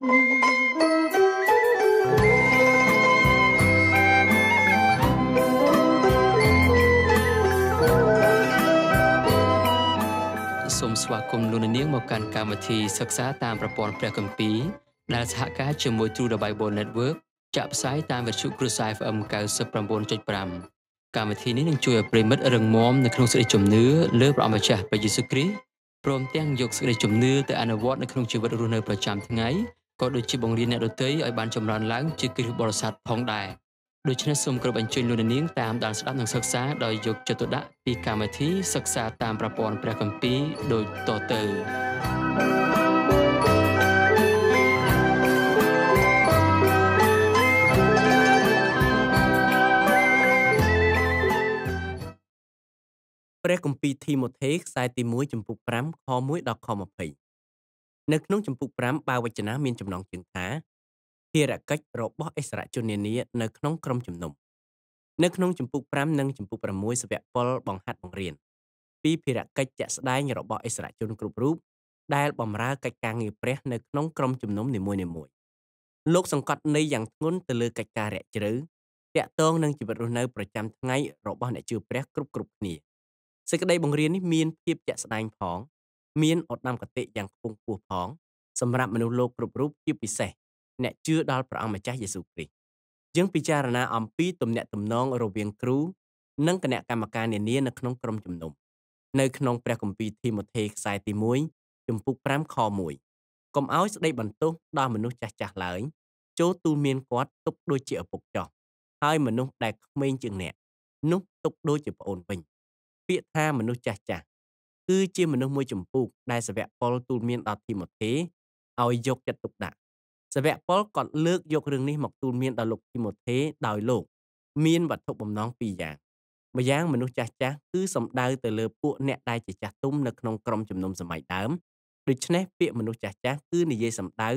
សូមស្វាគមន៍លោកនាងមកកាន់កម្មវិធីសិក្សាតាមប្រព័ន្ធព្រះគម្ពីរដែលសហការជាមួយ True the Bible Network ចាក់ផ្សាយតាមវិទ្យុគ្រូសា FM 99.5កម្មវិធីនេះនឹងជួយឲ្យប្រិមិត្តរឹងមាំនៅក្នុងសេចក្តីជំនឿលើព្រះអម្ចាស់ព្រះយេស៊ូវគ្រីស្ទព្រមទាំងយកសេចក្តីជំនឿទៅអនុវត្តនៅក្នុងជីវិតរស់នៅប្រចាំថ្ងៃក៏ដូចជាបង្រៀនអ្នកដទៃឲ្យបានចម្រើនឡើងជាគ្រឹះបរិស័ទផងដែរដូច្នេះសូមគ្រប់អញ្ជើញលោកនាងតាមដានស្ដាប់និងសិក្សាដោយយកចិត្តទុកដាក់ពីកម្មវិធីសិក្សាតាមប្រព័ន្ធព្រះគម្ពីរដូចតទៅព្រះគម្ពីរធីម៉ូថេខ្សែទី1ចំពុក5ខ1ដល់ខ20នៅក្នុងចម្ពោះ5បាវចនាមានចំណងជើងថាភារកិច្ចរបស់អិសរាជជននានានៅក្នុងក្រមជំនុំ នៅក្នុងចម្ពោះ5និងចម្ពោះ6សវៈពលបង្ហាត់បង្រៀនពីភារកិច្ចជាក់ស្ដែងរបស់អិសរាជជនគ្រប់រូបដែលបម្រើកិច្ចការងារព្រះនៅក្នុងក្រមជំនុំនីមួយៗលោកសង្កត់ន័យយ៉ាងធ្ងន់ទៅលើកិច្ចការរយៈជ្រៅតាក់ទងនឹងជីវិតរស់នៅប្រចាំថ្ងៃរបស់អ្នកជឿព្រះគ្រប់គ្រប់គ្នាសេចក្តីបង្រៀននេះមានភាពជាក់ស្ដែងផងមានឧត្តមគតិយ៉ាងខ្ពង់ខ្ពស់ផងសម្រាប់មនុស្សលោកគ្រប់រូបជា ពិសេសអ្នកជឿដល់ព្រះអង្គម្ចាស់យេស៊ូវគ្រីស្ទយើងពិចារណាអំពីទំនាក់ទំនងរវាងគ្រូនិងគណៈកម្មការនានានៅក្នុងក្រុមជំនុំនៅក្នុងព្រះគម្ពីរធីម៉ូថេខ្សែទី1ជំពូក5ខ1កុំឲ្យស្ដីបន្ទោសដល់មនុស្សចាស់ចាស់ឡើយ ចូលទូលមានគាត់ទុកដូចជាឪពុកចោះហើយមនុស្សដែលក្មេងជាងអ្នកនោះទុកដូចជាប្អូនវិញពាក្យថាមនុស្សចាស់ចាស់គឺជាមនុស្សមួយចម្ពោះដែលសាវកពលទូលមានដល់ធីម៉ូថេឲ្យយកចិត្តទុកដាក់សាវកពលក៏លើកយករឿងនេះ មកទូលមានដល់លោកធីម៉ូថេដោយលោកមានវត្ថុបំណងពីរយ៉ាងម្យ៉ាងមនុស្សចាស់ចាស់គឺសំដៅទៅលើពួកអ្នកដែលជាចាស់ទុំនៅក្នុងក្រុមជំនុំសម័យដើមដូច្នេះពាក្យមនុស្សចាស់ចាស់គឺនិយាយសំដៅ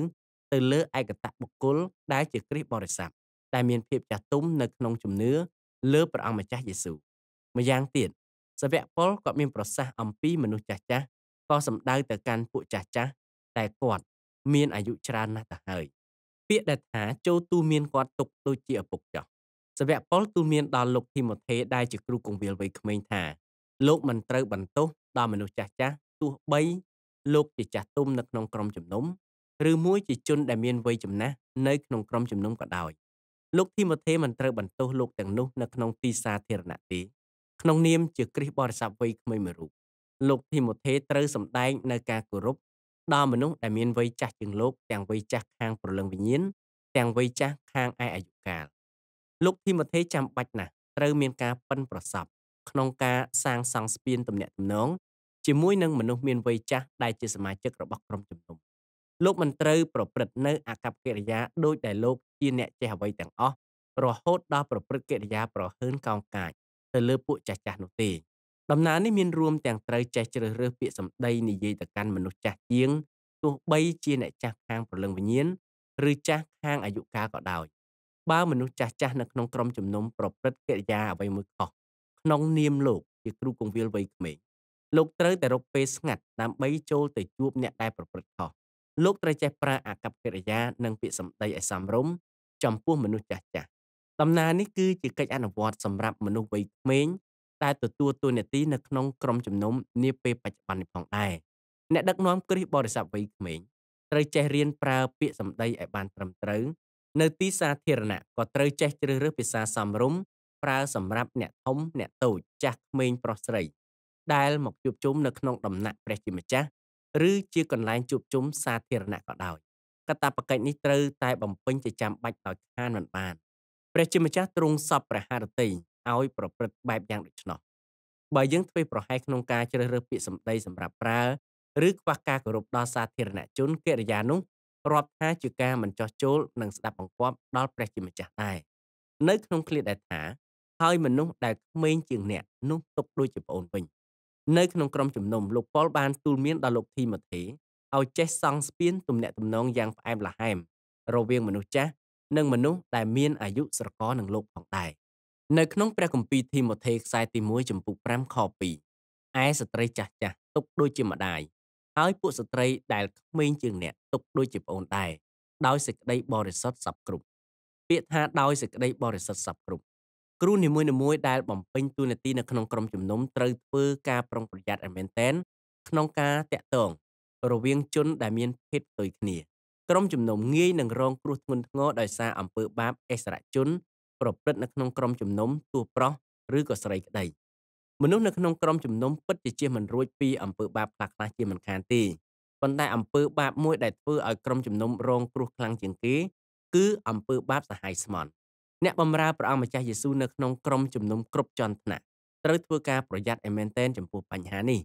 ទៅលើឯកតៈបុគ្គលដែលជាគ្រីស្ទបរិស័ទដែលមានភាពចាស់ទុំនៅក្នុងជំនឿលើព្រះអង្គម្ចាស់យេស៊ូវម្យ៉ាងទៀតសវៈពលគាត់មានប្រសាសន៍អំពីមនុស្សចាស់ចាស់ក៏សំដៅទៅកាន់ពួកចាស់ចាស់តែគាត់ មានអាយុច្រើនណាស់ទៅហើយពាក្យដែលថាចូលទូមានគាត់ទុកដូចជាឪពុកចោះសវៈពលទូមានដល់លោក ធីម៉ូថេដែលជាគ្រូកងវិលវ័យក្មេងថា លោកមិនត្រូវបន្ទោសដល់មនុស្សចាស់ចាស់ទោះបីលោកជាចាស់ទុំនៅក្នុងក្រុមជំនុំឬមួយជាជនដែលមានវ័យចំណាស់នៅក្នុងក្រុមជំនុំក៏ដោយ លោកធីម៉ូថេមិនត្រូវបន្ទោសលោកទាំងនោះ នៅក្នុងទីសាធារណៈទេក្នុងនាមជាគ្រិស្តបរិស័ទវ័យក្មេងមួយរូបលោកធីម៉ូថេត្រូវសម្ដែងនៅការគោរពដល់មនុស្សដែលមានវ័យចាស់ជាងលោកទាំងវ័យចាស់ខាងព្រលឹងវិញ្ញាណទាំងវ័យចាស់ខាងឯអាយុកាលលោកធីម៉ូថេចាំបាច់ណាស់ត្រូវមានការប៉ិនប្រសពក្នុងការសាងសង់ស្ពានទំនាក់ទំនងជាមួយនឹងមនុស្សមានវ័យចាស់ដែលជាសមាជិករបស់ក្រុមជំនុំលោកមិនត្រូវប្រព្រឹត្តនៅអកប្បកិរិយាដោយដែលលោកជាអ្នកចេះអ្វីទាំងអស់រហូតដល់ប្រព្រឹត្តកិរិយាប្រហើនកោងកាចទៅលើពួកចាស់ចាស់នោះទេដំណើរនេះមានរួមទាំងត្រូវចេះជ្រើសរើសពាក្យសម្ដីនិយាយទៅកាន់មនុស្សចាស់ជាងទោះបីជាអ្នកចាស់ខាងប្រលឹងវិញ្ញាណឬចាស់ខាងអាយុកាលក៏ដោយបើមនុស្សចាស់ចាស់នៅក្នុងក្រុមជំនុំប្រព្រឹត្តកិរិយាអ្វីមួយខុសក្នុងនាមលោកជាគ្រូគង្វាលវ័យក្មេងលោកត្រូវតែរកពេលស្ងាត់ដើម្បីចូលទៅជួប អ្នកដែល ប្រព្រឹត្តខុសលោកត្រូវចេះប្រើអាកប្បកិរិយា និងពាក្យសម្ដីឲ្យសមរម្យចំពោះមនុស្សចាស់ចាស់ដំណើរនេះគឺជាកិច្ចអនុវត្ត សម្រាប់មនុស្សវ័យក្មេងតែទទួលតួនាទីនៅក្នុងក្រុមជំនុំនាពេលបច្ចុប្បន្ននេះផងដែរអ្នកដឹកនាំគ្រីស្ទបរិស័ទវ័យក្មេងត្រូវចេះរៀនប្រើពាក្យសម្ដីឲ្យបាន ត្រឹមត្រូវនៅទីសាធារណៈក៏ត្រូវចេះជ្រើសរើសភាសាសមរម្យប្រើសម្រាប់អ្នកធំអ្នកតូចចាស់ក្មេងប្រុសស្រី ដែលមកជួបជុំនៅក្នុងដំណាក់ព្រះជាម្ចាស់ឬជាកន្លែងជួបជុំសាធារណៈក៏ដោយកតាបកិច្ចនេះត្រូវតែបំពេញជាចាំបាច់ដោយខានមិនបានព្រះជាម្ចាស់ទ្រង់សពព្រះハរតីឲ្យប្រព្រឹត្តបែបយ៉ាងដូច្នោះបើយើងធ្វើប្រហែសក្នុងការជ្រើសរើសពាក្យសម្ដីសម្រាប់ប្រើឬខ្វះការគោរពដល់សាធារណជនកិរិយានោះរាប់ថាជាការមិនចោះចូលនិងស្ដាប់បង្គាប់ដល់ព្រះជាម្ចាស់ដែរនៅក្នុងឃ្លាដែលថាហើយមនុស្សដែលក្មេងជាងអ្នកនោះទុកដូចជាប្អូនវិញនៅក្នុងក្រុមជំនុំលោកប៉ុលបានទូលមានដល់លោកធីម៉ូថេឲ្យចេះសង់ស្ពានទំនាក់ទំនងយ៉ាងផ្អែមល្ហែមរវាងមនុស្សចាស់និងមនុស្សដែលមានអាយុស្រករនឹងលោកផងដែរនៅក្នុងព្រះគម្ពីរធីម៉ូថេខ្សែទី1ចំពុក5ខ2ឯស្ត្រីចាស់ចាស់ទុកដូចជាម្ដាយហើយពួកស្ត្រីដែលក្មេងជាងអ្នក ទុកដូចជាប្អូនដែរដោយសេចក្តី បរិសុទ្ធសពគ្រប់ពាក្យថាដោយសេចក្តីបរិសុទ្ធសពគ្រប់គ្រូនីមួយៗដែលបំពេញតួនាទីនៅក្នុងក្រុមជំនុំត្រូវធ្វើការប្រុងប្រយ័ត្នឲ្យមែនទែនក្នុងការតាក់ទង រវាងជនដែលមានភេទផ្ទុយគ្នាក្រុមជំនុំងាយនឹងរងគ្រោះធ្ងន់ធ្ងរដោយសារអំពើបាបអិសរជនប្រព្រឹត្តនៅក្នុងក្រុមជំនុំទោះប្រុសឬក៏ស្រីក្តីមនុស្សនៅក្នុងក្រុមជំនុំពិតជាជៀសមិនរួចពីអំពើបាបខ្លះៗជាមិនខានទេប៉ុន្តែអំពើបាបមួយដែលធ្វើឲ្យក្រុមជំនុំរងគ្រោះខ្លាំងជាងគេគឺអំពើបាបសហាយស្មន់អ្នកបម្រើព្រះអង្គម្ចាស់យេស៊ូវនៅក្នុងក្រុមជំនុំគ្រប់ជាន់ថ្នាក់ត្រូវធ្វើការប្រយ័ត្នឲ្យមែនទែនចំពោះបញ្ហានេះ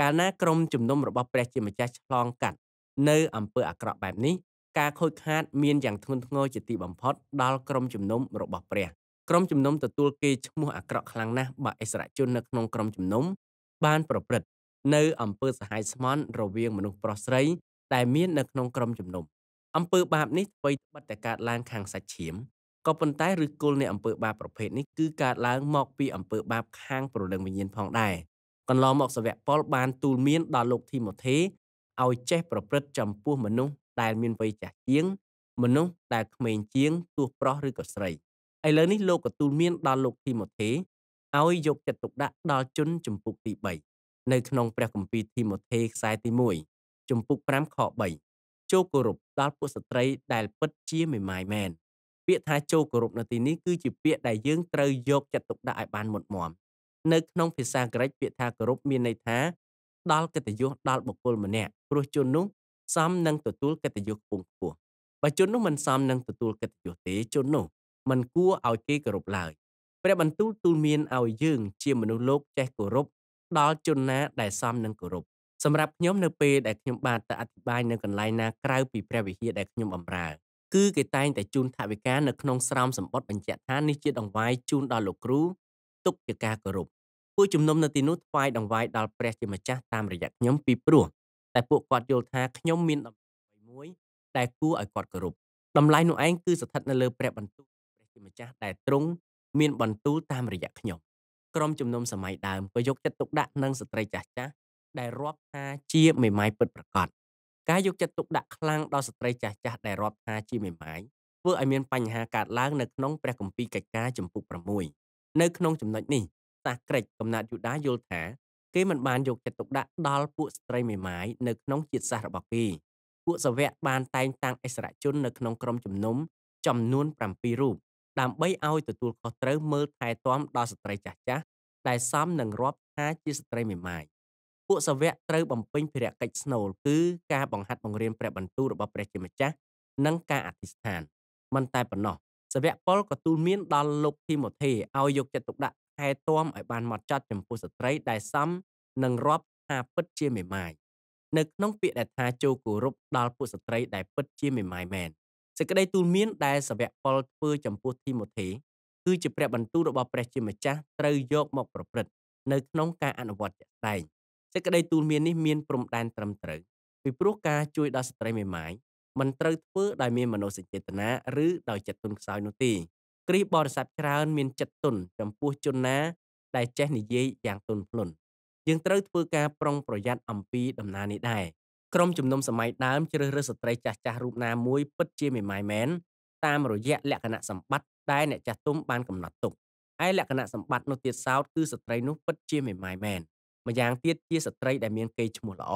កាលណាក្រុមជំនុំរបស់ព្រះជាម្ចាស់ឆ្លងកាត់នៅអំពើអាក្រក់បែបនេះការខូចខាតមានយ៉ាងធ្ងន់ធ្ងរជាទីបំផុតដល់ក្រុមជំនុំរបស់ព្រះ ក្រុមជំនុំទទួលគេឈ្មោះអាក្រក់ខ្លាំងណាស់បើអិសរាជជននៅក្នុងក្រុមជំនុំបានប្រព្រឹត្តនៅអំពើសហាយស្មន់រវាងមនុស្សប្រុសស្រីដែលមាននៅក្នុងក្រុមជំនុំ អំពើបាបនេះអ្វីត្បិតតែកើតឡើងខាងសាច់ឈាមក៏ប៉ុន្តែឬគល់នៃអំពើបាបប្រភេទនេះគឺកើតឡើងមកពីអំពើបាបខាងព្រលឹងវិញ្ញាណផងដែរកន្លងមកសាវកប៉ុលបានទូលមានដល់លោកធីម៉ូថេឲ្យចេះប្រព្រឹត្តចំពោះ មនុស្សដែលមានវ័យចាស់ជាង មនុស្សដែលក្មេងជាងទោះប្រុសឬក៏ស្រីឥឡូវនេះលោកកទូលមាន ដល់លោក ធីម៉ូថេឲ្យយកចិត្តទុកដាក់ដល់ជនជំពូកទី3នៅ ក្នុងព្រះគម្ពីរធីម៉ូថេខ្សែទី1ជំពូក5ខ3ចូលគោរពដល់ពួកស្ត្រី ដែលពិតជាមេម៉ាយមែនពាក្យថាចូលគោរពនៅទីនេះគឺជាពាក្យដែលយើងត្រូវយកចិត្តទុកដាក់ឲ្យបានមុតមមនៅក្នុងភាសាក្រិកពាក្យថាគោរពមានន័យថាដល់កិត្តិយសដល់បុគ្គលម្នាក់ព្រោះជននោះសមនឹងទទួលកិត្តិយសខ្ពង់ខ្ពស់បើជននោះមិនសមនឹងទទួលកិត្តិយសទេជននោះមិនគួរឲ្យគេគោរពឡើយព្រះបន្ទូលទូលមានឲ្យយើងជាមនុស្សលោកចេះគោរពដល់ជនណា ដែលសមនឹងគោរពសម្រាប់ខ្ញុំនៅពេលដែលខ្ញុំបានទៅអធិប្បាយនៅកន្លែងណាក្រៅពីព្រះវិហារដែលខ្ញុំបម្រើគឺគេតែងតែជូនថវិកានៅក្នុងស្រោមសម្បត្តិបញ្ជាក់ថានេះជាដង្វាយជូនដល់លោកគ្រូទុកជាការគោរពពួកជំនុំនៅទីនោះថ្វាយដង្វាយដល់ព្រះជាម្ចាស់តាមរយៈខ្ញុំពីព្រោះតែពួកគាត់យល់ថាខ្ញុំមានតម្លៃមួយដែលគួរឲ្យគាត់គោរពតម្លៃនោះឯងគឺស្ថិតនៅលើព្រះបន្ទូលព្រះជាម្ចាស់ដែលទ្រង់មានបន្ទូលតាមរយៈខ្ញុំក្រុមជំនុំសម័យដើមក៏យកចិត្តទុកដាក់នឹងស្ត្រីចាស់ចាស់ដែលរាប់ថាជាមេម៉ាយពិតប្រាកដការយកចិត្តទុកដាក់ខ្លាំងដល់ស្ត្រីចាស់ចាស់ដែលរាប់ថាជាមេម៉ាយធ្វើឲ្យមានបញ្ហាកើតឡើងនៅក្នុងព្រះគម្ពីរកិច្ចការចំពុក6នៅក្នុងចំណុចនេះសាសក្រិចកំណាត់យូដាយល់ថាគេមិនបានយកចិត្តទុកដាក់ដល់ពួកស្ត្រីមេម៉ាយនៅក្នុងជាតិសាសន៍របស់គេពួកសាវកបានតែងតាំងអិសរាជជននៅក្នុងក្រុមជំនុំចំនួន7រូបដើម្បីឲ្យទទួលខុសត្រូវមើលថែទាំដល់ស្ត្រីចាស់ចាស់ដែលសមនឹងរាប់ថាជាស្ត្រីមេម៉ាយពួកសាវកត្រូវបំពេញភារកិច្ចស្នូលគឺការបង្ហាត់បង្រៀនព្រះបន្ទូលរបស់ព្រះជាម្ចាស់និងការអធិស្ឋានមិនតែប៉ុណ្ណោះសាវកប៉ុលក៏ទូលមានដល់លោកធីម៉ូថេឲ្យយកចិត្តទុកដាក់ថែទាំឲ្យបានម៉ត់ចត់ចំពោះស្ត្រីដែលសំនឹងរាប់ថាពិតជាមេម៉ាយនៅក្នុង ពាក្យដែលថាចូលគោរពដល់ពួកស្ត្រីដែលពិតជាមេម៉ាយមែនសេចក្តីទូលមានដែលសាវកប៉ុលធ្វើចំពោះធីម៉ូថេគឺជាព្រះបន្ទូលរបស់ព្រះជាម្ចាស់ត្រូវយកមកប្រព្រឹត្តនៅក្នុងការអនុវត្តជាក់ស្ដែងសេចក្តីទូលមាននេះមានព្រំដែនត្រឹមត្រូវពីព្រោះការជួយដល់ស្ត្រីមេម៉ាយមិនត្រូវធ្វើដោយមានមនោសញ្ចេតនាឬដោយចិត្តទន់ខ្សោយនោះទេគ្រីបរិស័ទច្រើនមានចិត្តទន់ចំពោះជនណាដែលចេះនិយាយយ៉ាងទន់ភ្លន់យើងត្រូវធ្វើការប្រុងប្រយ័ត្នអំពីដំណើរនេះដែរក្រុមជំនុំសម័យដើមជ្រើសរើសស្ត្រីចាស់ចាស់រូបណាមួយពិតជាមេម៉ាយមែនតាមរយៈលក្ខណៈសម្បត្តិដែលអ្នកចាស់ទុំបានកំណត់ទុកឯលក្ខណៈសម្បត្តិនោះទៀតសោតគឺស្ត្រីនោះពិតជាមេម៉ាយមែនម្យ៉ាងទៀតជាស្ត្រីដែលមានកេរ្តិ៍ឈ្មោះល្អ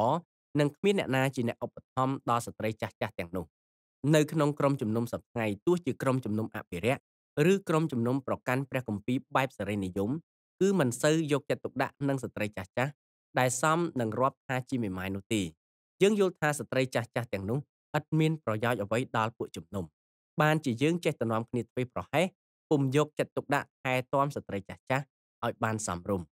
និងគ្មានអ្នកណាជាអ្នកឧបត្ថម្ភដល់ស្ត្រីចាស់ចាស់ទាំងនោះនៅក្នុងក្រុមជំនុំសប្តាហ៍ទោះជាក្រុមជំនុំអភិរក្សឬក្រុមជំនុំប្រកាន់ព្រះគម្ពីរបែបសេរីនិយមគឺមិនសូវយកចិត្តទុកដាក់នឹងស្ត្រីចាស់ចាស់ដែលសមនឹងរាប់ថាជាមេម៉ាយនោះទេយើងយល់ថាស្ត្រីចាស់ចាស់ទាំងនោះឥតមានប្រយោជន៍អ្វីដល់ពួកជំនុំបានជាយើង ចេះតំណំគ្នាទ្វេប្រហែសពុំយកចិត្តទុកដាក់ថែទាំស្ត្រីចាស់ចាស់ឲ្យបានសមរម្យ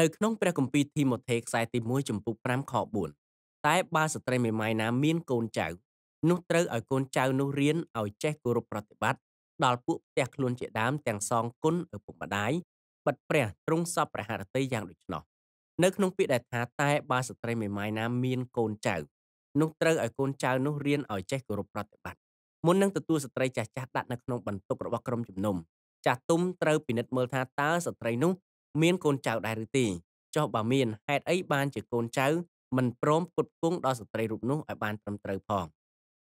នៅក្នុងព្រះគម្ពីរធីម៉ូថេខ្សែទី1ចំពុក5ខ4តែបើស្ត្រីមេម៉ាយណាមានកូនចៅនោះត្រូវឲ្យកូនចៅនោះរៀនឲ្យចេះគោរពប្រតិបត្តិដល់ពួកផ្ទះខ្លួនជាដើមទាំងសងគុណឪពុកម្ដាយបិទព្រះទ្រង់សពព្រះហឫទ័យយ៉ាងដូច្នោះនៅក្នុងពាក្យដែលថាតែបើស្ត្រីមេម៉ាយណាមានកូនចៅនោះត្រូវឲ្យកូនចៅនោះរៀនឲ្យចេះគោរពប្រតិបត្តិមុននឹងទទួលស្ត្រីចាស់ចាស់ដាក់នៅក្នុងបន្ទុករបស់ក្រុមជំនុំចាស់ទុំត្រូវពិនិត្យមើលថាតើស្ត្រីនោះមានកូនចៅដែរឬទេចុះបើមានហេតុអីបានជាកូនចៅមិនព្រមផ្គត់ផ្គង់ដល់ស្ត្រីរូបនោះឲ្យបានត្រឹមត្រូវផង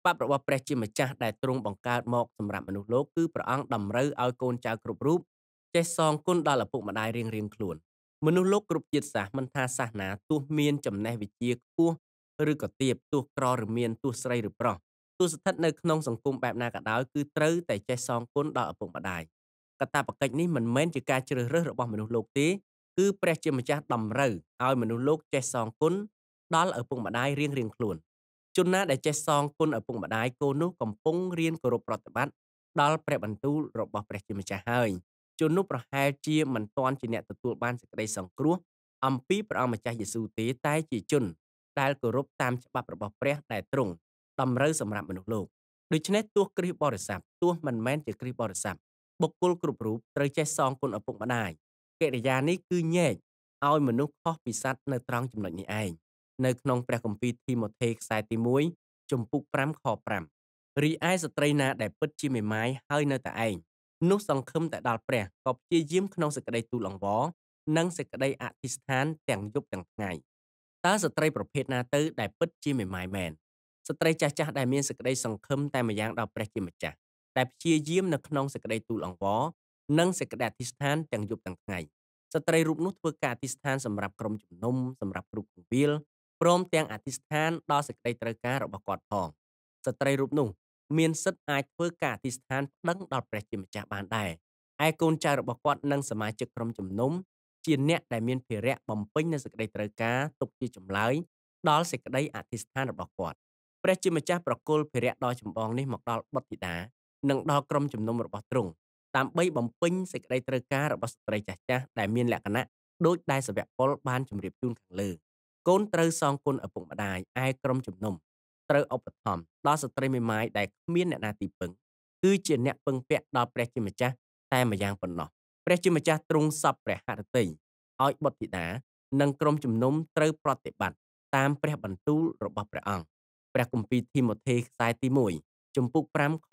បាប់របស់ព្រះជាម្ចាស់ដែលទ្រង់បង្កើតមកសម្រាប់មនុស្សលោកគឺព្រះអង្គតម្រូវឲ្យកូនចៅគ្រប់រូបចេះសងគុណដល់ឪពុកម្ដាយរៀងរៀងខ្លួនមនុស្សលោកគ្រប់ជាតិសាសន៍មិនថាសាសនាទោះមានចំណេះវិជ្ជាខ្ពស់ឬក៏ទាបទោះក្រឬមានទោះស្រីឬប្រុសទោះស្ថិតនៅក្នុងសង្គមបែបណាក៏ដោយគឺត្រូវតែចេះសងគុណដល់ឪពុកម្ដាយកតាបកិច្ចនេះមិនមែនជាការជ្រើសរើសរបស់មនុស្សលោកទេគឺព្រះជាម្ចាស់តម្រូវឲ្យមនុស្សលោកចេះសងគុណដល់ឪពុកម្ដាយរៀងរៀងខ្លួនជនណាដែលចេះសងគុណឪពុកម្ដាយកូននោះកំពុងរៀនគោរពប្រតិបត្តិដល់ព្រះបន្ទូលរបស់ព្រះជាម្ចាស់ហើយជននោះប្រហែលជាមិនទាន់ជាអ្នកទទួលបានសេចក្តីសង្គ្រោះអំពីព្រះអង្គម្ចាស់យេស៊ូវទេតែជាជនដែលគោរពតាមច្បាប់របស់ព្រះដែលទ្រង់តម្រូវសម្រាប់មនុស្សលោកដូច្នេះទោះគ្រីស្ទបរិស័ទទោះមិនមែនជាគ្រីស្ទបរិស័ទបុគ្គលគ្រប់រូបត្រូវចេះសងគុណឪពុកម្ដាយកិរិយានេះគឺញែកឲ្យមនុស្សខុសពីសត្វនៅត្រង់ចំណុចនេះឯងនៅក្នុងព្រះគម្ពីរធីម៉ូថេខ្សែទី1ជំពូក5ខ5រីឯស្ត្រីណាដែលពិតជាមេម៉ាយហើយនៅតែឯងនោះសង្ឃឹមតែដល់ព្រះក៏ព្យាយាមក្នុងសេចក្តីទូលអង្វរនិងសេចក្តីអធិស្ឋានទាំងយប់ទាំងថ្ងៃតើស្ត្រីប្រភេទណាទៅដែលពិតជាមេម៉ាយមែនស្ត្រីចាស់ចាស់ដែលមានសេចក្តីសង្ឃឹមតែម្យ៉ាងដល់ព្រះជាម្ចាស់តែព្យាយាមនៅក្នុងសេចក្តីទូលអង្វរនិងសេចក្តីអធិស្ឋានទាំងយប់ទាំងថ្ងៃស្ត្រីរូបនោះធ្វើការអធិស្ឋានសម្រាប់ក្រុមជំនុំសម្រាប់គ្រូគង្វាលព្រមទាំងអធិស្ឋានដល់សេចក្តីត្រូវការរបស់គាត់ផងស្ត្រីរូបនោះមានសិទ្ធអាចធ្វើការអធិស្ឋានប្តឹងដល់ព្រះជាម្ចាស់បានដែរឯកូនចៅរបស់គាត់និងសមាជិកក្រុមជំនុំជាអ្នកដែលមានភារៈបំពេញនូវសេចក្តីត្រូវការទុកជាចម្លើយដល់សេចក្តីអធិស្ឋានរបស់គាត់ព្រះជាម្ចាស់ប្រគល់ភារៈដ៏ចម្បងនេះមកដល់បុត្រធីតានិងដល់ក្រុមជំនុំរបស់ទ្រង់ដើម្បីបំពេញសេចក្តីត្រូវការរបស់ស្ត្រីចាស់ចាស់ដែលមានលក្ខណៈដូចដែលសវៈពលបានជម្រាបជូនខាងលើ។កូនត្រូវសងគុណឪពុកម្ដាយឯក្រុមជំនុំត្រូវឧបត្ថម្ភដល់ស្ត្រីមេម៉ាយដែលគ្មានអ្នកណាទីពឹងគឺជាអ្នកពឹងពាក់ដល់ព្រះជាម្ចាស់តែម្យ៉ាងប៉ុណ្ណោះព្រះជាម្ចាស់ទ្រង់សពព្រះハរតីឲ្យបុត្រធីតានិងក្រុមជំនុំត្រូវប្រតិបត្តិតាមព្រះ បន្ទូលរបស់ព្រះអង្គព្រះគម្ពីរធីម៉ូថេខ្សែទី1ជំពូក5ខ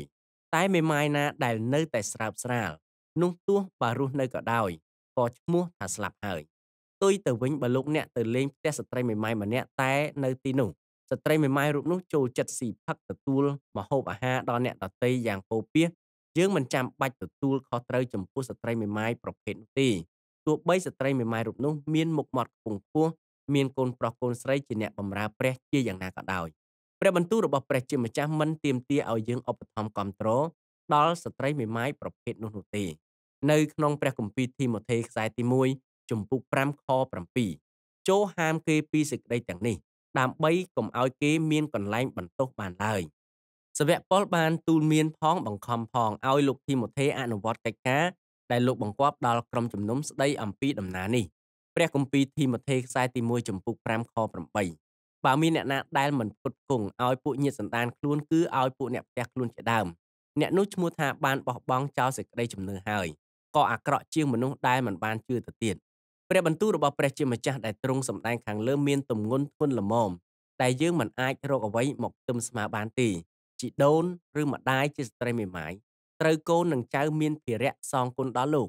6តែមេម៉ាយណា ដែលនៅតែស្រើបស្រាលនោះទោះបើរស់នៅក៏ដោយក៏ឈ្មោះថាស្លាប់ហើយទុយទៅវិញបើលោកអ្នកទៅលេងផ្ទះស្ត្រីមេម៉ាយម្នាក់តែ នៅទីនោះស្ត្រីមេម៉ាយរូបនោះចូលចិត្តស៊ីផឹកទទួលម្ហូបអាហារដល់អ្នកដទៃយ៉ាងពោពាសយើងមិនចាំបាច់ទទួលខុសត្រូវចំពោះស្ត្រីមេម៉ាយប្រភេទនោះទេទោះបីស្ត្រីមេម៉ាយរូបនោះមានមុខមាត់ខ្ពង់ខ្ពស់មានកូនប្រុសកូនស្រីជាអ្នកបម្រើព្រះជាយ៉ាងណាក៏ដោយព្រះបន្ទូលរបស់ព្រះជាម្ចាស់មិនទាមទារឲ្យយើងឧបត្ថម្ភគ្រប់គ្រងដល់ស្ត្រីមេម៉ាយប្រភេទនោះនោះទេនៅក្នុងព្រះគម្ពីរធីម៉ូថេខ្សែទីជំពូក5ខ7ចូលហាមគេពីសេចក្តីទាំងនេះ ដើម្បីកុំឲ្យ គេមានកន្លែងបន្ទោសបានឡើយសវៈពលបានទូលមាន ផងបង្ខំផងឲ្យលោកធីម៉ូថេអនុវត្តកិច្ចការដែលលោកបង្គាប់ដល់ក្រុមជំនុំស្ដីអំពីដំណើរនេះព្រះគម្ពីរធីម៉ូថេខ្សែទី1ចំពុក5ខ8បើមានអ្នកណាដែលមិនផ្គត់ផ្គង់ឲ្យពួកញាតិសន្តានខ្លួនគឺឲ្យពួកអ្នកផ្ទះខ្លួនជាដើម អ្នកនោះឈ្មោះថាបានបោះបង់ចោលសេចក្តីជំនឿហើយក៏អាក្រក់ជាងមនុស្សដែលមិនបានជឿទៅទៀតព្រះបន្ទូលរបស់ព្រះជាម្ចាស់ដែលទ្រង់សម្ដែងខាងលើមានទម្ងន់ធ្ងន់ល្មមតែយើងមិនអាចរកអ្វីមកទឹមស្មើបានទេជីដូនឬម្ដាយជាស្ត្រីមេម៉ាយត្រូវកូននិងចៅមានភារៈសងគុណដល់លោក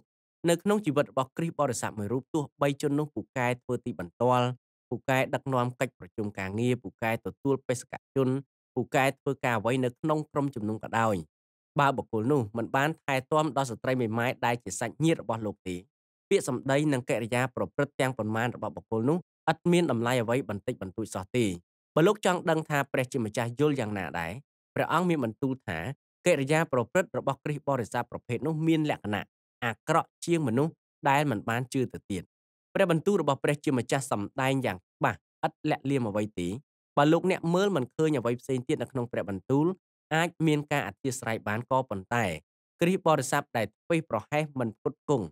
នៅក្នុងជីវិតរបស់គ្រីស្ទបរិស័ទមួយរូបទោះបីជននោះពូកែធ្វើទីបន្ទាល់ពូកែដឹកនាំកិច្ចប្រជុំការងារពូកែទទួលបេសកជនពូកែធ្វើការអ្វីនៅក្នុងក្រុមជំនុំក៏ដោយបើបុគ្គលនោះមិនបានថែទាំដល់ស្ត្រីមេម៉ាយដែលជាសាច់ញាតិរបស់លោកទេពាក្យសម្ដីនិងកិរិយាប្រព្រឹត្តទាំងប៉ុន្មានរបស់បុគ្គលនោះឥតមានតម្លៃអ្វីបន្តិចបន្តួចសោះទេបើលោកចង់ដឹងថាព្រះជាម្ចាស់យល់យ៉ាងណាដែរព្រះអង្គមានបន្ទូលថាកិរិយាប្រព្រឹត្តរបស់គ្រីស្ទបរិស័ទប្រភេទនោះមានលក្ខណៈអាក្រក់ជាងមនុស្សដែលមិនបានជឿទៅទៀតព្រះបន្ទូលរបស់ព្រះជាម្ចាស់សម្ដែងយ៉ាងច្បាស់ឥតលាក់លៀមអ្វីទេបើលោកអ្នកមើលមិនឃើញអ្វីផ្សេងទៀតនៅក្នុងព្រះបន្ទូលអាចមានការអធិស្ឋានបានក៏ប៉ុន្តែ គ្រីស្ទបរិស័ទដែលធ្វើប្រហែសមិនគុតគង់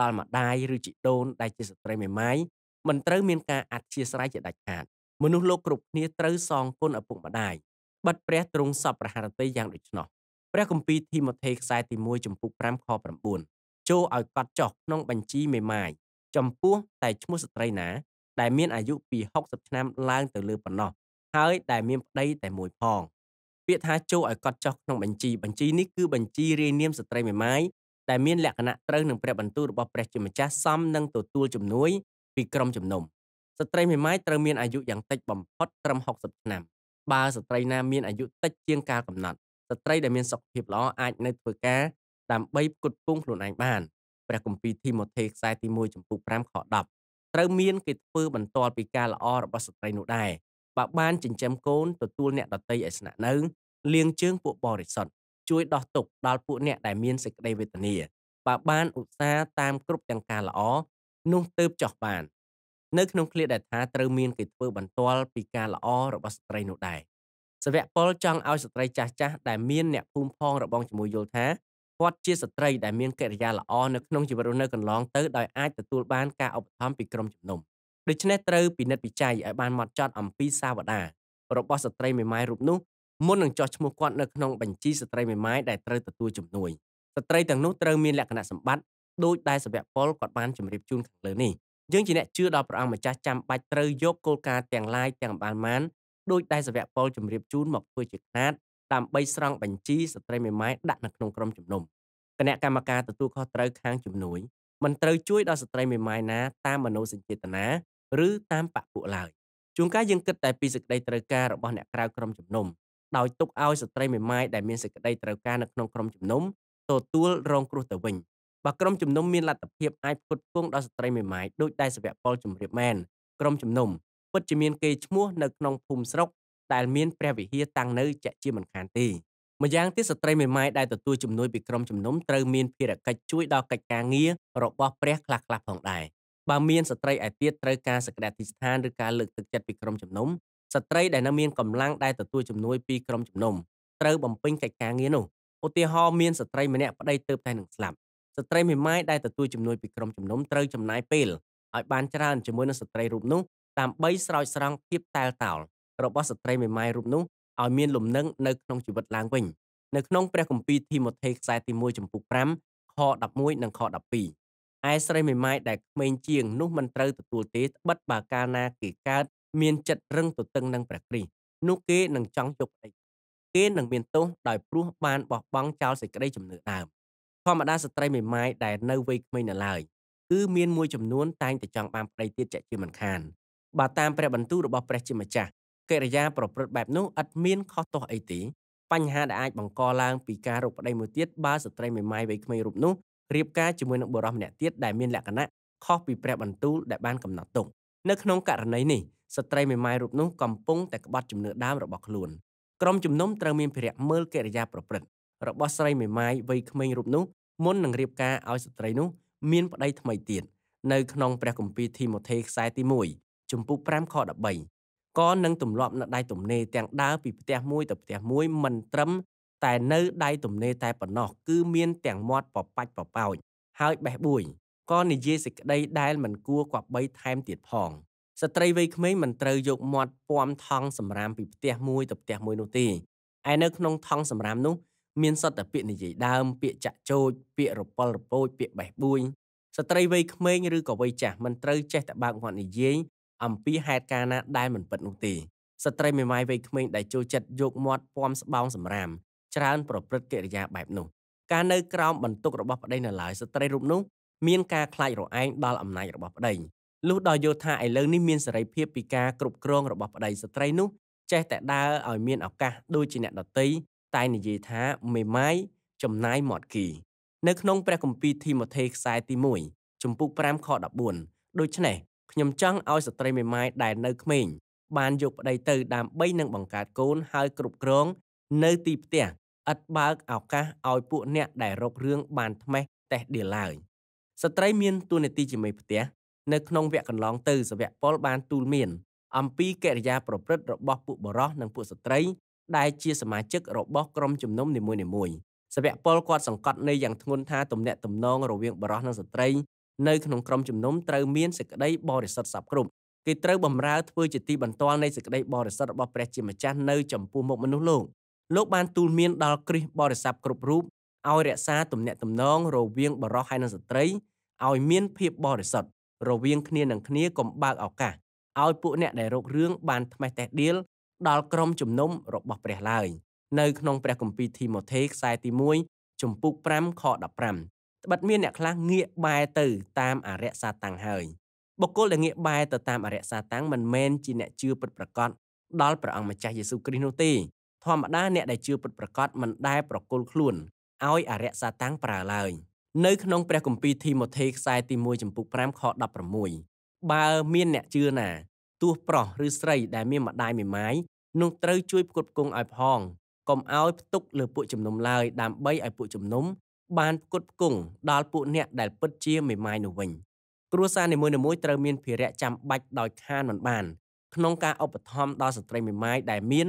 ដល់ម្ដាយឬជីដូនដែលជាស្ត្រីមេម៉ាយមិនត្រូវមានការអធ្យាស្រ័យជាដាច់ខាត មនុស្សលោកគ្រប់គ្នាត្រូវសងគុណឪពុកម្ដាយបិទព្រះទ្រង់សពប្រហារតីយ៉ាងដូច្នោះព្រះគម្ពីរធីម៉ូថេខ្សែទី1ចំពុក5ខ9ចូលឲ្យកត់ចុះក្នុងបញ្ជីមេម៉ាយចំពោះ តែឈ្មោះស្ត្រីណា ដែលមានអាយុពី60ឆ្នាំ ឡើង ទៅលើប៉ុណ្ណោះហើយដែលមានប្តីតែមួយផងពាក្យថាចូលឲ្យកត់ចុះក្នុងបញ្ជីបញ្ជីនេះគឺបញ្ជីរាយនាមស្ត្រីមេម៉ាយដែលមានលក្ខណៈត្រូវនឹងព្រះបន្ទូលរបស់ព្រះជាម្ចាស់សមនឹងទទួលជំនួយ ពីក្រុមជំនុំស្ត្រីមេម៉ាយត្រូវមានអាយុយ៉ាងតិចបំផុតត្រឹម60ឆ្នាំបើស្ត្រីណាមានអាយុតិចជាងការកំណត់ស្ត្រីដែលមានសុខភាពល្អអាចនៅធ្វើការដើម្បីផ្គត់ផ្គង់ខ្លួនឯងបានព្រះគម្ពីរធីម៉ូថេខ្សែទី1ចំពុក5ខ10ត្រូវមានគេធ្វើបន្ទាល់ពីការល្អរបស់ស្ត្រីនោះដែរបើបានចិញ្ចឹមកូនទទួលអ្នកដតីឲ្យស្នាក់នៅលៀងជើងពួកបរិសុទ្ធជួយដោះទុក្ខដល់ពួកអ្នកដែលមានសេចក្តីវេទនាបើបានឧស្សាហ៍តាមគ្រប់ទាំងការល្អនោះទៅចោះបាន នៅក្នុងឃ្លាដែលថាត្រូវមានគេធ្វើបន្ទាល់ពីការល្អរបស់ស្ត្រីនោះដែរសាវកពលចង់ឲ្យស្ត្រីចាស់ចាស់ដែលមានអ្នកភូមិផងរបងជាមួយយល់ថាគាត់ជាស្ត្រីដែលមានកិរិយាល្អនៅក្នុងជីវិតរស់នៅកន្លងទៅដោយអាចទទួលបានការឧបត្ថម្ភពីក្រុមជំនុំដូច្នេះត្រូវពិនិត្យវិច័យឲ្យបានម៉ត់ចត់អំពីសាវតារបស់ស្ត្រីមេម៉ាយរូបនោះមុននឹងចោះឈ្មោះគាត់នៅក្នុងបញ្ជីស្ត្រីមេម៉ាយដែលត្រូវទទួលជំនួយស្ត្រីទាំងនោះត្រូវមានលក្ខណៈសម្បត្តិដូចដែលសវៈពលគាត់បានជម្រាបជូនខាងលើនេះយើងជាអ្នកជឿដល់ព្រះអង្គម្ចាស់ចាំបាច់ត្រូវយកគោលការណ៍ទាំងឡាយទាំងបានបានដូចដែលសវៈពលជម្រាបជូនមកធ្វើជាຂ្នាតដើម្បីស្រង់បញ្ជីស្ត្រីមេម៉ាយដាក់នៅក្នុងក្រុមជំនុំគណៈកម្មការទទួលខុសត្រូវខាងជំនួយមិនត្រូវជួយដល់ស្ត្រីមេម៉ាយណាតាមមនោសញ្ចេតនាឬតាមបពុឡើយជួនកាលយើងគិតតែពីសេចក្តីត្រូវការរបស់អ្នកក្រៅក្រុមជំនុំដោយទុកឲ្យស្ត្រីមេម៉ាយដែលមានសេចក្តីត្រូវការនៅក្នុងក្រុមជំនុំទទួលរងគ្រោះទៅវិញបើក្រុមជំនុំមានលទ្ធភាពអាចផ្គត់ផ្គង់ដល់ស្ត្រីមេម៉ាយដូចដែលសាវកពលជំរាបមែនក្រុមជំនុំពិតជាមានគេឈ្មោះនៅក្នុងភូមិស្រុកដែលមានព្រះវិហារតាំងនៅជាក់ជាមិនខានទេម្យ៉ាងទៀតស្ត្រីមេម៉ាយដែលទទួលជំនួយពីក្រុមជំនុំត្រូវមានភារកិច្ចជួយដល់កិច្ចការងាររបស់ព្រះខ្លះៗផងដែរបើមានស្ត្រីឯទៀតត្រូវការសក្តាធិស្ថានឬការលើកទឹកចិត្តពីក្រុមជំនុំស្ត្រីដែលនៅមានកម្លាំងដែលទទួលជំនួយពីក្រុមជំនុំត្រូវបំពេញកិច្ចការងារនោះឧទាហរណ៍មានស្ត្រីម្នាក់ប្តីទៅតែនឹងស្លាប់ស្ត្រីមេម៉ាយដែលទទួលជំនួយពីក្រុមជំនុំត្រូវចំណាយពេលឲ្យបានច្រើនជាមួយនឹងស្ត្រីរូបនោះដើម្បីស្រោចស្រង់ភាពតែលតោលរបស់ស្ត្រីមេម៉ាយរូបនោះឲ្យមានលំនឹងនៅក្នុងជីវិតឡើងវិញនៅក្នុងព្រះគម្ពីរធីម៉ូថេខ្សែទី1ចំពុក5ខ11និងខ12ឯស្រីមេម៉ាយដែលក្មេងជាងនោះមិនត្រូវទទួលទេត្បិតបើកាលណាគេកើតមានចិត្តរឹងទទឹងនឹងព្រះគ្រីស្ទនោះគេនឹងចង់យកអីគេនឹងមានទោសដោយព្រោះបានបោះបង់ចោលសេចក្តីជំនឿដើមធម្មតាស្ត្រីមេម៉ាយដែលនៅវ័យក្មេងនៅឡើយគឺមានមួយចំនួនតែងតែចង់បានប្តីទៀតជាមិនខានបើតាមព្រះបន្ទូលរបស់ព្រះជាម្ចាស់កិរិយាប្រព្រឹត្តបែបនោះឥតមានខុសទោសអីទេបញ្ហាដែលអាចបង្កឡើងពីការរកប្តីមួយទៀតបើស្ត្រីមេម៉ាយវ័យក្មេងរូបនោះរៀបការជាមួយនឹងបុរសម្នាក់ទៀតដែលមានលក្ខណៈខុសពីព្រះបន្ទូលដែលបានកំណត់ទុកនៅក្នុងករណីនេះស្ត្រីមេម៉ាយរូបនោះកំពុងតែក្បត់ជំនឿដើមរបស់ខ្លួនក្រុមជំនុំត្រូវមានភារៈមើលកិរិយាប្រព្រឹត្តរបស់ស្រីមេម៉ាយវ័យក្មេងរូបនោះមុននឹងរៀបការឲ្យស្ត្រីនោះមានប្តីថ្មីទៀតនៅក្នុងព្រះគម្ពីរធីម៉ូថេខ្សែទី1ជំពូក5ខ13ក៏នឹងទម្លាប់នៅដៃទំនេរទាំងដើរពីផ្ទះមួយទៅផ្ទះមួយមិនត្រឹមតែនៅដៃទំនេរតែប៉ុណ្ណោះ គឺមានទាំងមាត់ប៉ប៉ាច់ប៉ប៉ោចហើយបេះបួយក៏និយាយសេចក្តីដែលមិនគួរគប្បីថែមទៀតផងស្ត្រីវ័យក្មេងមិនត្រូវយកមាត់ពំថង់សម្រាមពីផ្ទះមួយទៅផ្ទះមួយនោះទេឯនៅក្នុងថង់សម្រាមនោះមានសត្វតែពាក្យនិយាយដើមពាក្យចាក់ចោចពាក្យរពលរពោចពាក្យបេះបួយស្ត្រីវ័យក្មេងឬក៏វ័យចាស់មិនត្រូវចេះតែបើកមាត់និយាយអំពីហេតុការណ៍ណាដែលមិនពិតនោះទេស្ត្រីមេម៉ាយវ័យក្មេងដែលចូលចិត្តយកមាត់ពំស្បោងសម្រាមច្រើនប្រព្រឹត្តកិរិយា បែបនោះការនៅក្រោមបន្ទុករបស់ប្តីនៅឡើយស្ត្រីរូបនោះមានការខ្លាចរអែងដល់អំណាចរបស់ប្តីលុះដល់យល់ថាឥឡូវនេះមានសេរីភាពពីការគ្រប់គ្រងរបស់ប្តីស្ត្រីនោះចេះតែដើរឲ្យមានឱកាសដូចជាអ្នកដតីតែនិយាយថាមេម៉ាយចំណាយមាត់គីនៅក្នុង ព្រះគម្ពីរធីម៉ូថេខ្សែទី1ចំពុក5ខ14ដូច្នេះខ្ញុំចង់ឲ្យស្ត្រីមេម៉ាយដែលនៅក្មេងបានយកប្តីទៅ ដើម្បីនឹងបង្កើតកូនហើយគ្រប់គ្រង នៅទីផ្ទះឥតបើកឱកាសឲ្យពួកអ្នកដែលរករឿងបានថ្មេះតេះដៀលឡើយ។ស្ត្រីមានតួនាទីជាមេផ្ទះនៅក្នុងវគ្គកន្លងទៅសវៈពលបានទូលមានអំពីកិរិយាប្រព្រឹត្តរបស់ពួកបរោះនិងពួកស្ត្រីដែលជាសមាជិករបស់ក្រុមជំនុំនីមួយៗសវៈពលគាត់សង្កត់ន័យយ៉ាងធ្ងន់ថាទំនាក់ទំនងរវាងបរិសនិងស្ត្រីនៅក្នុងក្រុមជំនុំត្រូវមានសេចក្តីបរិសុទ្ធសពគ្រប់គេត្រូវបម្រើធ្វើជាទីបន្ទាល់នៃសេចក្តីបរិសុទ្ធរបស់ព្រះជាម្ចាស់នៅចំពោះមុខមនុស្សលោកលោកបានទូលមានដល់គ្រីស្ទបរិស័ទគ្រប់រូបឲ្យរក្សាទំនាក់ទំនងរវាង បរិសហើយនិងស្ត្រីឲ្យមានភាពបរិសុទ្ធរវាងគ្នានឹងគ្នាកុំបើកឱកាសឲ្យពួកអ្នកដែលរករឿងបានថ្មេះតេះដៀលដល់ក្រុមជំនុំរបស់ព្រះឡើយនៅក្នុងព្រះគម្ពីរធីម៉ូថេខ្សែទី1ជំពូក5ខ15ត្បិតមានអ្នកខ្លះងាកបែរទៅតាមអរិយសាតាំងហើយបុគ្គលដែលងាកបែរទៅតាមអរិយសាតាំងមិនមែនជាអ្នកជឿពិតប្រាកដដល់ព្រះអង្គម្ចាស់យេស៊ូវគ្រីស្ទនោះទេធម្មតា អ្នកដែលជឿពិតប្រាកដមិនដែលប្រគល់ខ្លួនឲ្យអរិយសាតាំងប្រើឡើយនៅក្នុង ព្រះគម្ពីរធីម៉ូថេខ្សែទី1ចំពុក5ខ16បើ មានអ្នកជឿណាទោះប្រុសឬស្រីដែលមានម្ដាយមេម៉ាយនោះត្រូវជួយផ្គត់ផ្គង់ឲ្យផងកុំឲ្យផ្ទុកលើពួកជំនុំឡើយដើម្បីឲ្យពួកជំនុំបានផ្គត់ផ្គង់ដល់ពួកអ្នកដែលពិតជាមេម៉ាយនោះវិញ គ្រួសារនីមួយៗត្រូវមាន ភារៈចាំបាច់ដោយខានមិនបាន ក្នុងការឧបត្ថម្ភដល់ស្ត្រីមេម៉ាយដែលមាន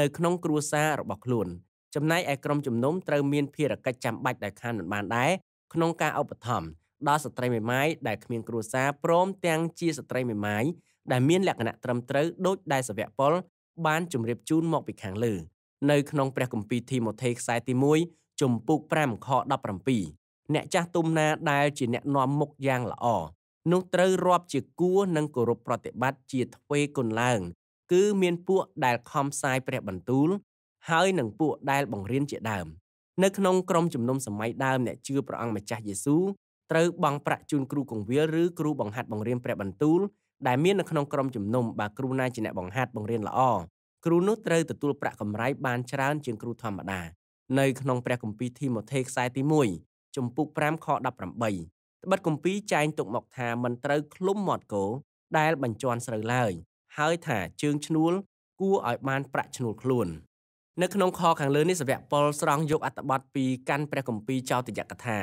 នៅក្នុងគ្រួសាររបស់ខ្លួនចំណែកឯក្រុមជំនុំត្រូវមានភារកិច្ចចាំបាច់ដែលខានមិនបានដែរក្នុងការឧបត្ថម្ភដល់ស្ត្រីមេម៉ាយដែលគ្មានគ្រួសារព្រមទាំងជាស្ត្រីមេម៉ាយដែលមានលក្ខណៈត្រឹមត្រូវដូចដែលសាវកពលបានជម្រាបជូនមកពីខាងលើនៅក្នុងព្រះគម្ពីរធីម៉ូថេខ្សែទី1ជំពូក5ខ17អ្នកចាស់ទុំណាដែលជាអ្នកណំមុខយ៉ាងល្អនោះត្រូវរាប់ជាគួរនិងគោរពប្រតិបត្តិជាទ្វេគុណឡើង គឺមានពួកដែលខំផ្សាយព្រះបន្ទូលហើយនឹងពួកដែលបង្រៀនជាដើមនៅក្នុងក្រុមជំនុំសម័យដើមអ្នកជឿព្រះអង្គម្ចាស់យេស៊ូវត្រូវបង់ប្រាក់ជូនគ្រូកងវិលឬគ្រូបង្ហាត់បង្រៀនព្រះបន្ទូលដែលមាននៅក្នុងក្រុមជំនុំបើគ្រូណាជាអ្នកបង្ហាត់បង្រៀនល្អគ្រូនោះត្រូវទទួលប្រាក់កម្រៃបានច្រើនជាងគ្រូធម្មតា នៅក្នុងព្រះគម្ពីរធីម៉ូថេខ្សែទី1ជំពូក5ខ18ត្បិតគម្ពីរចែងទុកមកថាមិនត្រូវឃ្លុំមាត់គោដែលបញ្ជាន់ស្រូវឡើយ ហើយថាជើងឈ្នួល គួរឲ្យបានប្រាក់ឈ្នួលខ្លួននៅក្នុងខខាងលើនេះសាវកពលស្រង់យកអត្ថបទពីកាន់ព្រះគម្ពីរចោទយកថា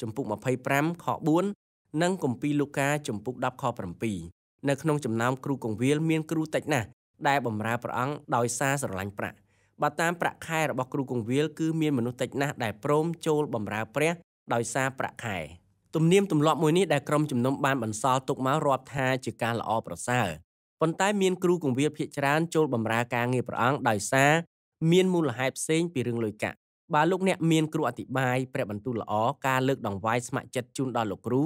ជំពូក25ខ4និងគម្ពីរលូកាជំពូក10ខ7នៅក្នុងចំណោមគ្រូកងវាលមានគ្រូតិចណាស់ដែលបម្រើព្រះអង្គដោយសារស្រឡាញ់ប្រាក់បើតាមប្រាក់ខែរបស់គ្រូកងវាលគឺ មានមនុស្សតិចណាស់ដែលព្រមចូលបម្រើព្រះដោយសារប្រាក់ខែទំនៀមទម្លាប់មួយនេះដែលក្រុមជំនុំបានបន្សល់ទុកមករាប់ថាជាការល្អប្រសើរប៉ុន្តែមានគ្រូកងវាលភាគច្រើនចូលបម្រើការងារព្រះអង្គដោយសារមានមូលហេតុផ្សេងពីរឿងលុយកាក់បើលោកអ្នកមានគ្រូអធិប្បាយព្រះបន្ទូលល្អការលើកដង្វាយស្ម័គ្រចិត្តជូនដល់លោកគ្រូ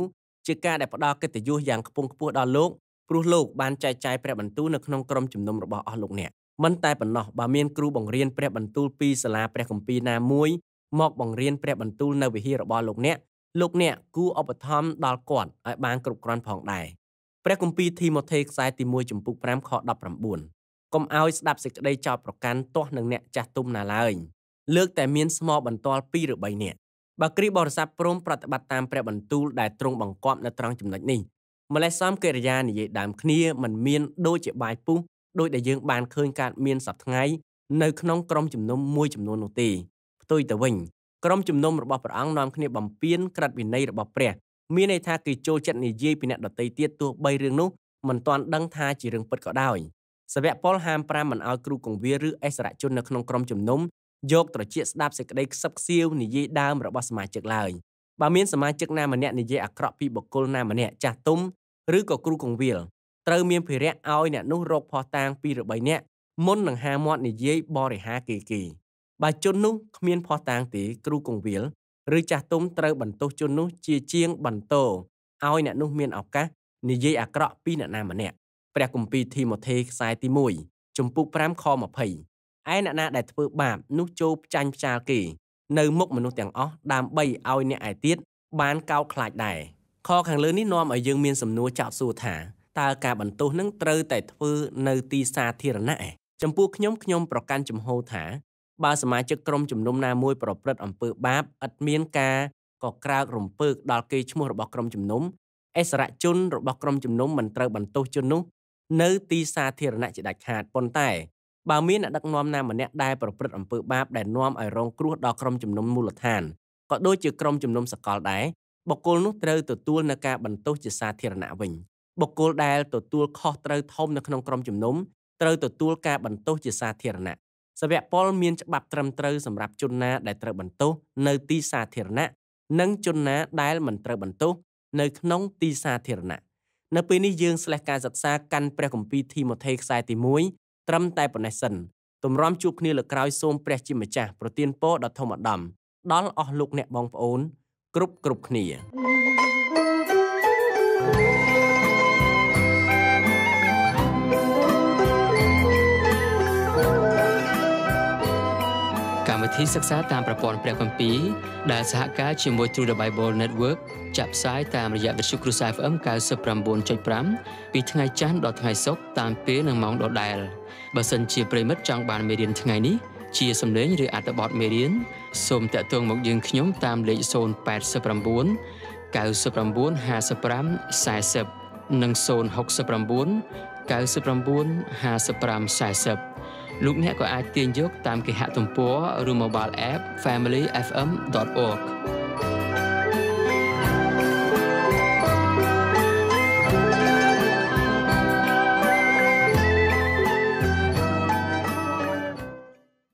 ជាការដែលផ្ដល់កិត្តិយសយ៉ាងខ្ពង់ខ្ពស់ដល់លោកព្រោះលោកបានចែកចាយព្រះបន្ទូលនៅក្នុងក្រុមជំនុំរបស់អស់លោកអ្នកមិនតែប៉ុណ្ណោះបើមានគ្រូបង្រៀនព្រះបន្ទូលពីសាលាព្រះគម្ពីរណាមួយមកបង្រៀនព្រះបន្ទូលនៅវិហាររបស់លោកអ្នកលោកអ្នកគួរឧបត្ថម្ភដល់គាត់ឲ្យបានគ្រប់គ្រាន់ផងដែរព្រះគម្ពីរធីម៉ូថេខ្សែទី1ចំពុក5ខ19កុំឲ្យស្ដាប់សេចក្តីចោទប្រកាន់ទាស់នឹងអ្នកចាស់ទុំណាឡើយលើកតែមានស្មោបន្ទាល់2ឬ3នាក់បើគ្រីបរិស័ទព្រមប្រតិបត្តិតាមព្រះបន្ទូលដែលទ្រង់បង្គាប់នៅត្រង់ចំណុចនេះម្លេះសំកិរិយានិយាយដើមគ្នាมันមានដូចជាបាយពុះដោយដែលយើងបានឃើញកើតមានសប្តាហ៍នៅក្នុងក្រុមជំនុំមួយចំនួននោះទេផ្ទុយទៅវិញក្រុមជំនុំរបស់ព្រះអង្គនាំគ្នាបំពេញក្រឹតវិន័យរបស់ព្រះមានន័យថាគេចូលចិត្តនិយាយពីអ្នកដតីទៀតទោះបីរឿងនោះមិនទាន់ដឹងថាជារឿងពិតក៏ដោយសវៈពលហាម5មិនឲ្យគ្រូកងវាឬអិសរជននៅក្នុងក្រុមជំនុំយកត្រចៀកស្ដាប់សេចក្តីខ្សឹបខ្សៀវនិយាយដើមរបស់សមាជិកឡើយបើមានសមាជិកណាម្នាក់និយាយអាក្រក់ពីបុគ្គលណាម្នាក់ចាស់ទុំឬក៏គ្រូកងវាលត្រូវមានភិរិយឲ្យ អ្នកនោះរកផោះតាង2ឬ3នាក់មុននឹងហាមាត់និយាយបរិហាគេគេបើជននោះគ្មានផោះតាងទេគ្រូកងវាលឬចាស់ទុំត្រូវបន្ទោសជននោះ ជាជាងបន្ទោឲ្យអ្នកនោះ មានឱកាសនិយាយអាក្រក់ពីអ្នកណាម្នាក់ព្រះគម្ពីរធីម៉ូថេខ្សែទី1ចំពុក5ខ20ឯអ្នកណាដែលធ្វើបាប នោះចូលផ្ចាញ់ផ្ចាលគេនៅមុខមនុស្សទាំងអស់ដើម្បីឲ្យអ្នកឯទៀតបានកោតខ្លាចដែរខខាងលើនេះនាំឲ្យយើងមានសំណួរចោទសួរថាតើការបន្ទោសនឹងត្រូវតែធ្វើនៅទីសាធារណៈឯចំពោះខ្ញុំខ្ញុំប្រកាន់ចំហថាបើសមាជិកក្រុមជំនុំណាមួយប្រព្រឹត្តអំពើបាបឥតមានការកក្រើករំពើកដល់គេឈ្មោះរបស់ក្រុមជំនុំអិសរជនរបស់ក្រុមជំនុំមិនត្រូវបន្ទោសជននោះនៅទីសាធារណៈជាដាច់ខាតប៉ុន្តែបើមានអ្នកដឹកនាំណាម្នាក់ដែលប្រព្រឹត្តអំពើបាបដែលនាំឲ្យរងគ្រោះដល់ក្រុមជំនុំមូលដ្ឋានក៏ដូចជាក្រុមជំនុំសកលដែរបុគ្គលនោះត្រូវទទួលនឹងការបន្ទោសជាសាធារណៈវិញបុគ្គលដែលទទួលខុសត្រូវធំនៅក្នុងក្រុមជំនុំត្រូវទទួលការបន្ទោសជាសាធារណៈសវៈពលមានច្បាប់ត្រឹមត្រូវសម្រាប់ជនណាដែលត្រូវបន្ទោសនៅទីសាធារណៈនិងជនណាដែលមិនត្រូវបន្ទោសនៅក្នុងទីសាធារណៈនៅពេលនេះយើងស្លេះការសិក្សាកាន់ព្រះគម្ពីរធីម៉ូថេខ្សែទី1ត្រឹមតែប៉ុណ្ណេះសិនទម្រាំជួបគ្នាលើក្រោយសូមព្រះ ជាម្ចាស់ប្រទានពរដល់ធម្មដំដល់អស់លោកអ្នកបងប្អូនគ្រប់គ្រប់គ្នា thank you កម្មវិធីសិក្សាតាមប្រព័ន្ធព្រះគម្ពីរដែលសហការជាមួយ True the Bible Network ចាក់ផ្សាយតាមរយៈវិទ្យុគ្រូសា FM 99.5ពីថ្ងៃច័ន្ទដល់ថ្ងៃศุកร์តាមពេលនិងម៉ោងដដែលបើសិនជាប្រិមិត្តចង់បានមេរៀនថ្ងៃនេះជាសំឡេងឬអត្ថបទមេរៀនសូមតាក់ទងមកយើងខ្ញុំ តាមលេខ089 99 5540និង069 995540លោកអ្នកក៏អាចទាញយកតាមគេហទំព័រឬ mobile app familyfm.org